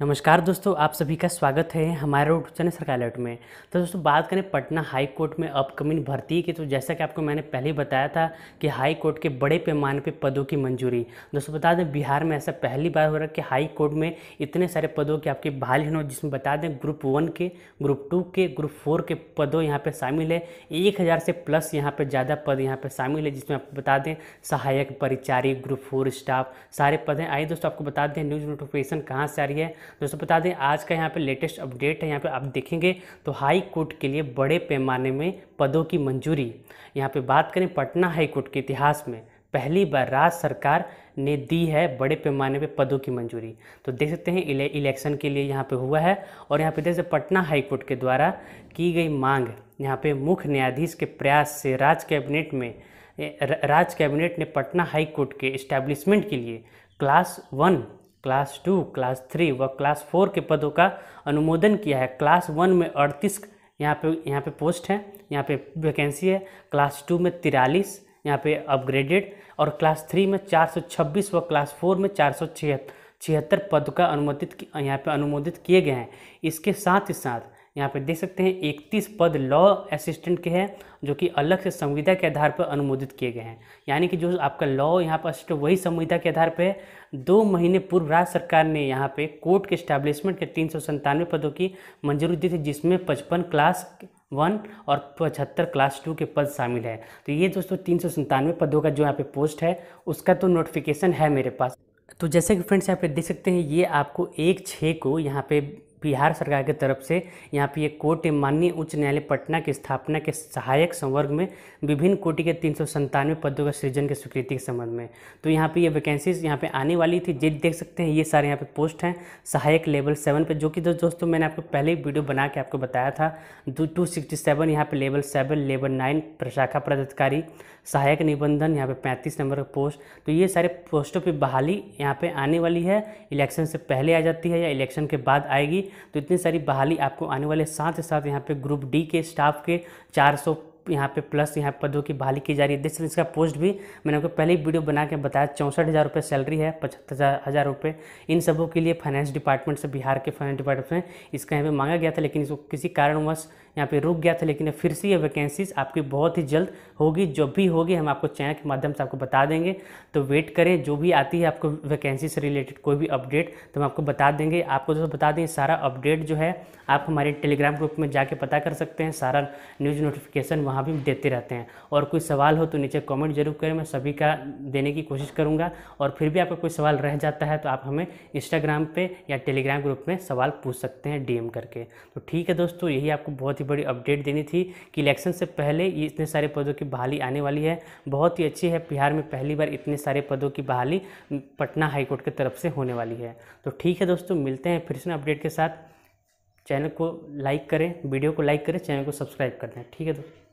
नमस्कार दोस्तों आप सभी का स्वागत है हमारे रोड चैनल सरकार अलर्ट में तो दोस्तों बात करें पटना हाई कोर्ट में अपकमिंग भर्ती की तो जैसा कि आपको मैंने पहले ही बताया था कि हाई कोर्ट के बड़े पैमाने पे पदों की मंजूरी दोस्तों बता दें बिहार में ऐसा पहली बार हो रहा है कि हाई कोर्ट में इतने सारे पदों की आपकी बहाली हो जिसमें बता दें ग्रुप वन के ग्रुप टू के ग्रुप फोर के पदों यहाँ पर शामिल है एक हज़ार से प्लस यहाँ पर ज़्यादा पद यहाँ पर शामिल है जिसमें आपको बता दें सहायक परिचारी ग्रुप फोर स्टाफ सारे पद हैं आइए दोस्तों आपको बता दें न्यूज़ नोटिफिकेशन कहाँ से आ रही है दोस्तों बता दें आज का यहाँ पे लेटेस्ट अपडेट है यहाँ पे आप देखेंगे तो हाई कोर्ट के लिए बड़े पैमाने में पदों की मंजूरी यहाँ पे बात करें पटना हाई कोर्ट के इतिहास में पहली बार राज्य सरकार ने दी है बड़े पैमाने पे पदों की मंजूरी तो देख सकते हैं इले, इलेक्शन के लिए यहाँ पे हुआ है और यहाँ पे देख सकते पटना हाईकोर्ट के द्वारा की गई मांग यहाँ पे मुख्य न्यायाधीश के प्रयास से राज्य कैबिनेट में राज्य कैबिनेट ने पटना हाई कोर्ट के इस्टेब्लिशमेंट के लिए class one class two class three व क्लास फोर के पदों का अनुमोदन किया है क्लास वन में अड़तीस यहाँ पे यहाँ पे पोस्ट है यहाँ पे वैकेंसी है क्लास टू में तिरालीस यहाँ पे अपग्रेडेड और क्लास थ्री में चार सौ छब्बीस व क्लास फोर में चार सौ छिहत्तर पद का अनुमोदित यहाँ पे अनुमोदित किए गए हैं इसके साथ ही साथ यहाँ पर देख सकते हैं इकतीस पद लॉ असिस्टेंट के हैं जो कि अलग से संविधा के आधार पर अनुमोदित किए गए हैं यानी कि जो आपका लॉ यहाँ पर असिस्टेंट वही संविधा के आधार पर है दो महीने पूर्व राज्य सरकार ने यहाँ पे कोर्ट के स्टैब्लिशमेंट के तीन सौ संतानवे पदों की मंजूरी दी थी जिसमें पचपन क्लास वन और पचहत्तर क्लास टू के पद शामिल है तो ये दोस्तों तीन सौ संतानवे पदों का जो यहाँ पे पोस्ट है उसका तो नोटिफिकेशन है मेरे पास तो जैसे कि फ्रेंड्स यहाँ पे देख सकते हैं ये आपको एक छः को यहाँ पे बिहार सरकार की तरफ से यहाँ पे ये कोर्ट माननीय उच्च न्यायालय पटना की स्थापना के सहायक संवर्ग में विभिन्न कोटि के तीन सौ पदों का सृजन के स्वीकृति के संबंध में तो यहाँ पे ये वैकेंसीज यहाँ पे आने वाली थी जिन देख सकते हैं ये सारे यहाँ पे पोस्ट हैं सहायक लेवल सेवन पे जो कि दो, दोस्तों मैंने आपको पहले ही वीडियो बना के आपको बताया था टू सिक्सटी सेवन यहाँ पर लेवल सेवन लेवल नाइन प्रशाखा पदाधिकारी सहायक निबंधन यहाँ पे पैंतीस नंबर का पोस्ट तो ये सारे पोस्टों पर बहाली यहाँ पर आने वाली है इलेक्शन से पहले आ जाती है या इलेक्शन के बाद आएगी तो इतनी सारी बहाली आपको आने वाले साथ ही साथ यहाँ पे ग्रुप डी के स्टाफ के चार यहाँ पे प्लस यहाँ पदों की बहाली की जा रही है देख सकते इसका पोस्ट भी मैंने आपको पहले ही वीडियो बना के बताया चौंसठ हज़ार रुपये सैलरी है पचहत्तर हज़ार रुपये इन सबों के लिए फाइनेंस डिपार्टमेंट से बिहार के फाइनेंस डिपार्टमेंट से इसका यहाँ पे मांगा गया था लेकिन इसको किसी कारणवश यहाँ पे रुक गया था लेकिन फिर से ये वैकेंसीज आपकी बहुत ही जल्द होगी जो भी होगी हम आपको चैनल के माध्यम से आपको बता देंगे तो वेट करें जो भी आती है आपको वैकेंसी से रिलेटेड कोई भी अपडेट तो हम आपको बता देंगे आपको दोस्तों बता दें सारा अपडेट जो है आप हमारे टेलीग्राम ग्रुप में जाके पता कर सकते हैं सारा न्यूज़ नोटिफिकेशन वहाँ वहाँ भी देते रहते हैं और कोई सवाल हो तो नीचे कमेंट जरूर करें मैं सभी का देने की कोशिश करूँगा और फिर भी आपका कोई सवाल रह जाता है तो आप हमें इंस्टाग्राम पे या टेलीग्राम ग्रुप में सवाल पूछ सकते हैं डीएम करके तो ठीक है दोस्तों यही आपको बहुत ही बड़ी अपडेट देनी थी कि इलेक्शन से पहले ये इतने सारे पदों की बहाली आने वाली है बहुत ही अच्छी है बिहार में पहली बार इतने सारे पदों की बहाली पटना हाईकोर्ट की तरफ से होने वाली है तो ठीक है दोस्तों मिलते हैं फिर से अपडेट के साथ चैनल को लाइक करें वीडियो को लाइक करें चैनल को सब्सक्राइब कर दें ठीक है दोस्तों